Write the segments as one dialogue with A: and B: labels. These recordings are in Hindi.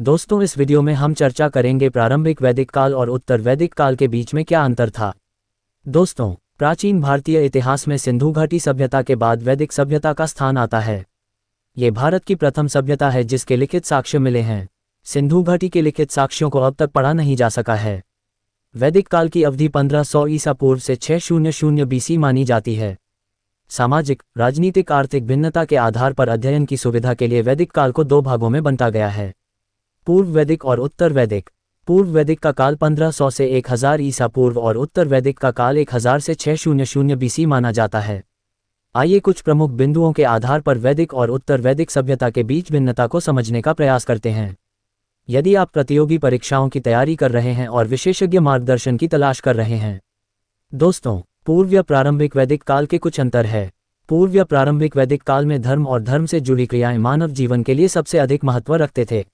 A: दोस्तों इस वीडियो में हम चर्चा करेंगे प्रारंभिक वैदिक काल और उत्तर वैदिक काल के बीच में क्या अंतर था दोस्तों प्राचीन भारतीय इतिहास में सिंधु घाटी सभ्यता के बाद वैदिक सभ्यता का स्थान आता है ये भारत की प्रथम सभ्यता है जिसके लिखित साक्ष्य मिले हैं सिंधु घाटी के लिखित साक्ष्यों को अब तक पढ़ा नहीं जा सका है वैदिक काल की अवधि 1500 ईसा पूर्व से 600 बीसी मानी जाती है सामाजिक राजनीतिक आर्थिक भिन्नता के आधार पर अध्ययन की सुविधा के लिए वैदिक काल को दो भागों में बंटा गया है पूर्व वैदिक और उत्तर वैदिक पूर्व वैदिक का काल 1500 से 1000 ईसा पूर्व और उत्तर वैदिक का काल 1000 से 600 बीसी माना जाता है आइए कुछ प्रमुख बिंदुओं के आधार पर वैदिक और उत्तर वैदिक सभ्यता के बीच भिन्नता को समझने का प्रयास करते हैं यदि आप प्रतियोगी परीक्षाओं की तैयारी कर रहे हैं और विशेषज्ञ मार्गदर्शन की तलाश कर रहे हैं दोस्तों पूर्व या प्रारंभिक वैदिक काल के कुछ अंतर है पूर्व या प्रारंभिक वैदिक काल में धर्म और धर्म से जुड़ी क्रियाएं मानव जीवन के लिए सबसे अधिक महत्व रखते थे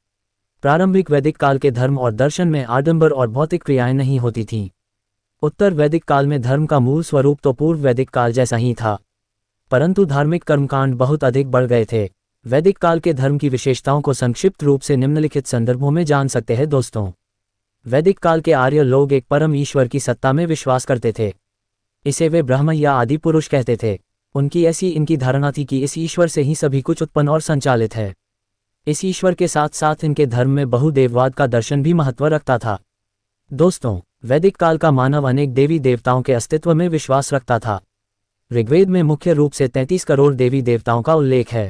A: प्रारंभिक वैदिक काल के धर्म और दर्शन में आडंबर और भौतिक क्रियाएं नहीं होती थीं उत्तर वैदिक काल में धर्म का मूल स्वरूप तो पूर्व वैदिक काल जैसा ही था परंतु धार्मिक कर्मकांड बहुत अधिक बढ़ गए थे वैदिक काल के धर्म की विशेषताओं को संक्षिप्त रूप से निम्नलिखित संदर्भों में जान सकते हैं दोस्तों वैदिक काल के आर्य लोग एक परम ईश्वर की सत्ता में विश्वास करते थे इसे वे ब्रह्म या आदि पुरुष कहते थे उनकी ऐसी इनकी धारणा थी कि इस ईश्वर से ही सभी कुछ उत्पन्न और संचालित है इस ईश्वर के साथ साथ इनके धर्म में बहुदेववाद का दर्शन भी महत्व रखता था दोस्तों वैदिक काल का मानव अनेक देवी देवताओं के अस्तित्व में विश्वास रखता था ऋग्वेद में मुख्य रूप से 33 करोड़ देवी देवताओं का उल्लेख है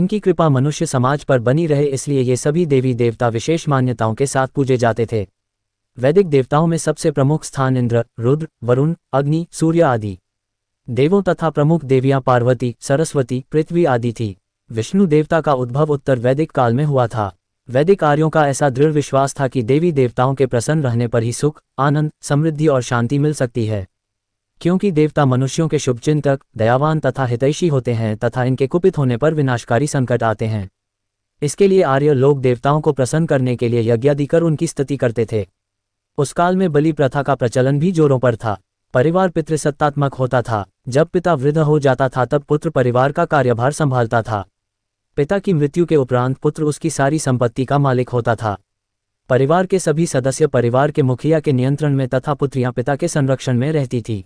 A: इनकी कृपा मनुष्य समाज पर बनी रहे इसलिए ये सभी देवी देवता विशेष मान्यताओं के साथ पूजे जाते थे वैदिक देवताओं में सबसे प्रमुख स्थान इंद्र रुद्र वरुण अग्नि सूर्य आदि देवों तथा प्रमुख देवियां पार्वती सरस्वती पृथ्वी आदि थी विष्णु देवता का उद्भव उत्तर वैदिक काल में हुआ था वैदिक आर्यों का ऐसा दृढ़ विश्वास था कि देवी देवताओं के प्रसन्न रहने पर ही सुख आनंद समृद्धि और शांति मिल सकती है क्योंकि देवता मनुष्यों के शुभचिंतक दयावान तथा हितैषी होते हैं तथा इनके कुपित होने पर विनाशकारी संकट आते हैं इसके लिए आर्य लोग देवताओं को प्रसन्न करने के लिए यज्ञादि कर उनकी स्तुति करते थे उस काल में बलि प्रथा का प्रचलन भी जोरों पर था परिवार पितृसत्तात्मक होता था जब पिता वृद्ध हो जाता था तब पुत्र परिवार का कार्यभार संभालता था पिता की मृत्यु के उपरांत पुत्र उसकी सारी संपत्ति का मालिक होता था परिवार के सभी सदस्य परिवार के मुखिया के नियंत्रण में तथा पुत्रियां पिता के संरक्षण में रहती थी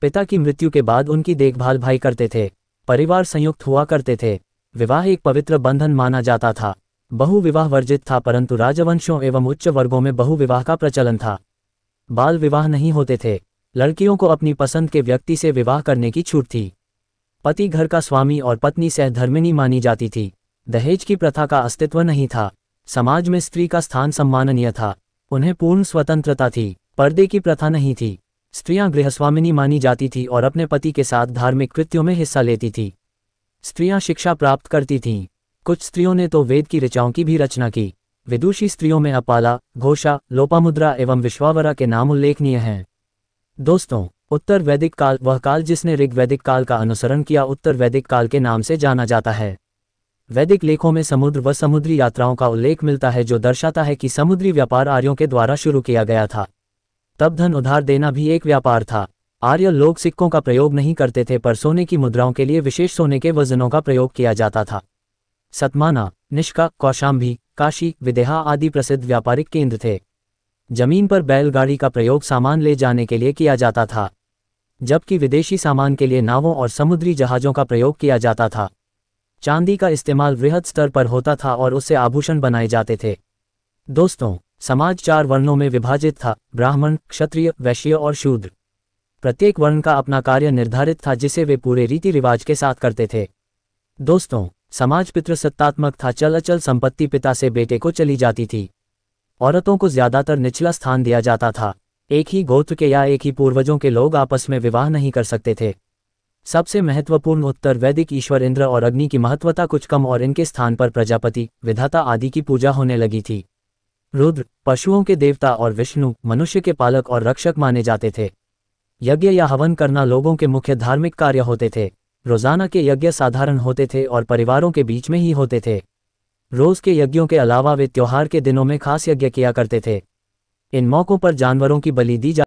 A: पिता की मृत्यु के बाद उनकी देखभाल भाई करते थे परिवार संयुक्त हुआ करते थे विवाह एक पवित्र बंधन माना जाता था बहु विवाह वर्जित था परंतु राजवंशों एवं उच्च वर्गों में बहु विवाह का प्रचलन था बाल विवाह नहीं होते थे लड़कियों को अपनी पसंद के व्यक्ति से विवाह करने की छूट थी पति घर का स्वामी और पत्नी सहधर्मिनी मानी जाती थी दहेज की प्रथा का अस्तित्व नहीं था समाज में स्त्री का स्थान सम्माननीय था उन्हें पूर्ण स्वतंत्रता थी पर्दे की प्रथा नहीं थी स्त्रियां गृहस्वामिनी मानी जाती थी और अपने पति के साथ धार्मिक कृत्यों में हिस्सा लेती थी स्त्रियां शिक्षा प्राप्त करती थीं कुछ स्त्रियों ने तो वेद की ऋचाओं की भी रचना की विदुषी स्त्रियों में अपाला घोषा लोपामुद्रा एवं विश्वावरा के नाम उल्लेखनीय हैं दोस्तों उत्तर वैदिक काल वह काल जिसने ऋग वैदिक काल का अनुसरण किया उत्तर वैदिक काल के नाम से जाना जाता है वैदिक लेखों में समुद्र व समुद्री यात्राओं का उल्लेख मिलता है जो दर्शाता है कि समुद्री व्यापार आर्यों के द्वारा शुरू किया गया था तब धन उधार देना भी एक व्यापार था आर्य लोग सिक्कों का प्रयोग नहीं करते थे पर सोने की मुद्राओं के लिए विशेष सोने के वजनों का प्रयोग किया जाता था सतमाना निष्का कौशाम्बी काशी विदेहा आदि प्रसिद्ध व्यापारिक केंद्र थे जमीन पर बैलगाड़ी का प्रयोग सामान ले जाने के लिए किया जाता था जबकि विदेशी सामान के लिए नावों और समुद्री जहाज़ों का प्रयोग किया जाता था चांदी का इस्तेमाल वृहद स्तर पर होता था और उससे आभूषण बनाए जाते थे दोस्तों समाज चार वर्णों में विभाजित था ब्राह्मण क्षत्रिय वैश्य और शूद्र प्रत्येक वर्ण का अपना कार्य निर्धारित था जिसे वे पूरे रीति रिवाज के साथ करते थे दोस्तों समाज पितृसत्तात्मक था चल अचल संपत्ति पिता से बेटे को चली जाती थी औरतों को ज्यादातर निचला स्थान दिया जाता था एक ही गोत्र के या एक ही पूर्वजों के लोग आपस में विवाह नहीं कर सकते थे सबसे महत्वपूर्ण उत्तर वैदिक ईश्वर इंद्र और अग्नि की महत्वता कुछ कम और इनके स्थान पर प्रजापति विधाता आदि की पूजा होने लगी थी रुद्र पशुओं के देवता और विष्णु मनुष्य के पालक और रक्षक माने जाते थे यज्ञ या हवन करना लोगों के मुख्य धार्मिक कार्य होते थे रोजाना के यज्ञ साधारण होते थे और परिवारों के बीच में ही होते थे रोज के यज्ञों के अलावा वे त्योहार के दिनों में खास यज्ञ किया करते थे इन मौकों पर जानवरों की बलि दी जा